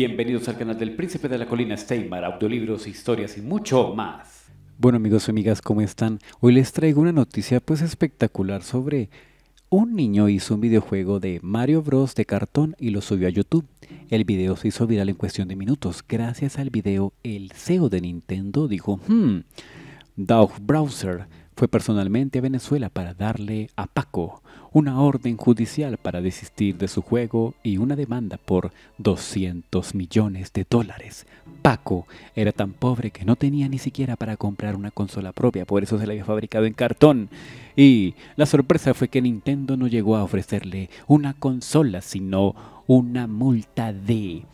Bienvenidos al canal del Príncipe de la Colina Steymar, audiolibros, historias y mucho más. Bueno amigos y amigas, ¿cómo están? Hoy les traigo una noticia pues espectacular sobre un niño hizo un videojuego de Mario Bros de cartón y lo subió a YouTube. El video se hizo viral en cuestión de minutos. Gracias al video, el CEO de Nintendo dijo, hmm, Browser fue personalmente a Venezuela para darle a Paco una orden judicial para desistir de su juego y una demanda por 200 millones de dólares. Paco era tan pobre que no tenía ni siquiera para comprar una consola propia, por eso se la había fabricado en cartón. Y la sorpresa fue que Nintendo no llegó a ofrecerle una consola, sino una multa de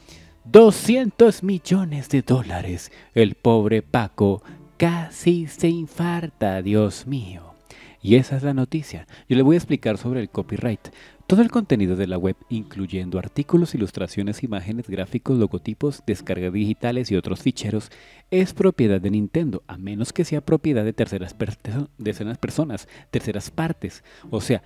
200 millones de dólares. El pobre Paco casi se infarta, Dios mío. Y esa es la noticia. Yo le voy a explicar sobre el copyright. Todo el contenido de la web, incluyendo artículos, ilustraciones, imágenes, gráficos, logotipos, descargas digitales y otros ficheros, es propiedad de Nintendo, a menos que sea propiedad de terceras, personas, terceras partes. O sea,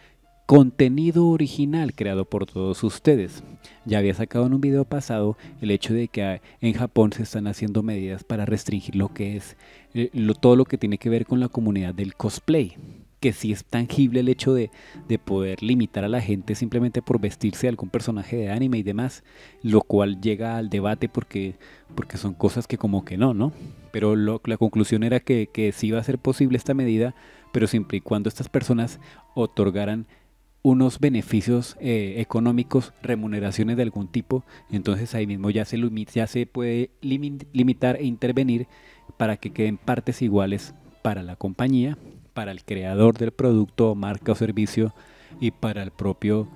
contenido original creado por todos ustedes. Ya había sacado en un video pasado el hecho de que ah, en Japón se están haciendo medidas para restringir lo que es eh, todo lo que tiene que ver con la comunidad del cosplay. Que sí es tangible el hecho de, poder limitar a la gente simplemente por vestirse de algún personaje de anime y demás, lo cual llega al debate porque, porque son cosas que como que no, ¿no? Pero la conclusión era que, que sí iba a ser posible esta medida, pero siempre y cuando estas personas otorgaran unos beneficios eh, económicos, remuneraciones de algún tipo, entonces ahí mismo ya se, ya se puede limitar e intervenir para que queden partes iguales para la compañía, para el creador del producto, marca o servicio y para el propio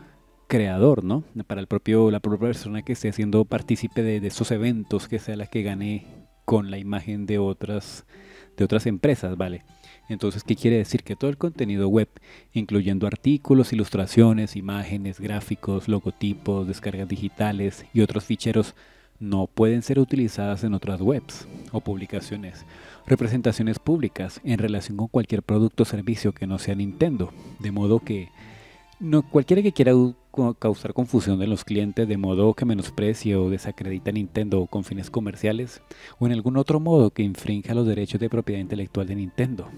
creador, ¿no? Para el propio, la propia persona que esté siendo partícipe de, de esos eventos, que sea la que gane con la imagen de otras, de otras empresas, ¿vale? Entonces, ¿qué quiere decir? Que todo el contenido web, incluyendo artículos, ilustraciones, imágenes, gráficos, logotipos, descargas digitales y otros ficheros, no pueden ser utilizadas en otras webs o publicaciones. Representaciones públicas en relación con cualquier producto o servicio que no sea Nintendo. De modo que no, cualquiera que quiera causar confusión en los clientes de modo que menosprecie o desacredita a Nintendo con fines comerciales o en algún otro modo que infrinja los derechos de propiedad intelectual de Nintendo.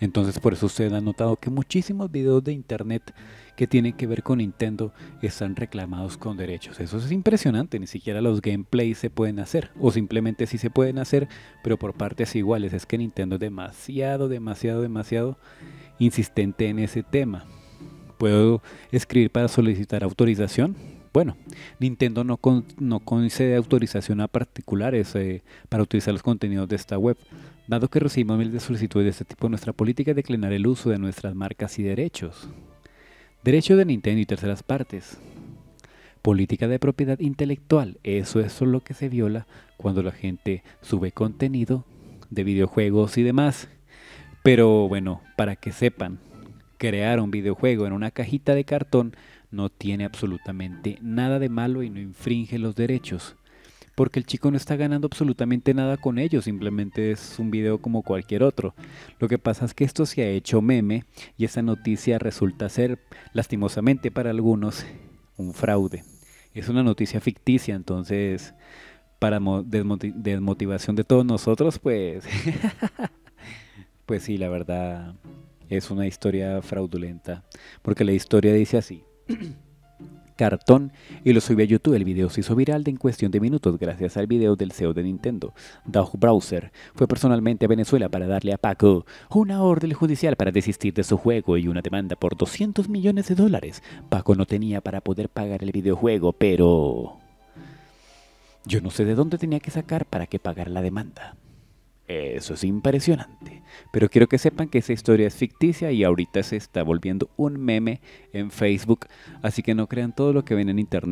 Entonces por eso ustedes han notado que muchísimos videos de internet que tienen que ver con Nintendo están reclamados con derechos. Eso es impresionante, ni siquiera los gameplays se pueden hacer, o simplemente sí se pueden hacer, pero por partes iguales. Es que Nintendo es demasiado, demasiado, demasiado insistente en ese tema. ¿Puedo escribir para solicitar autorización? Bueno, Nintendo no, no concede autorización a particulares eh, para utilizar los contenidos de esta web, Dado que recibimos miles de solicitudes de este tipo, nuestra política es declinar el uso de nuestras marcas y derechos. Derecho de Nintendo y terceras partes. Política de propiedad intelectual. Eso es lo que se viola cuando la gente sube contenido de videojuegos y demás. Pero bueno, para que sepan, crear un videojuego en una cajita de cartón no tiene absolutamente nada de malo y no infringe los derechos porque el chico no está ganando absolutamente nada con ello, simplemente es un video como cualquier otro. Lo que pasa es que esto se ha hecho meme y esa noticia resulta ser, lastimosamente para algunos, un fraude. Es una noticia ficticia, entonces, para desmotivación de todos nosotros, pues... pues sí, la verdad es una historia fraudulenta, porque la historia dice así. cartón y lo subió a YouTube. El video se hizo viral de en cuestión de minutos gracias al video del CEO de Nintendo, Doug Browser. Fue personalmente a Venezuela para darle a Paco una orden judicial para desistir de su juego y una demanda por 200 millones de dólares. Paco no tenía para poder pagar el videojuego, pero... Yo no sé de dónde tenía que sacar para que pagar la demanda. Eso es impresionante. Pero quiero que sepan que esa historia es ficticia y ahorita se está volviendo un meme en Facebook, así que no crean todo lo que ven en internet.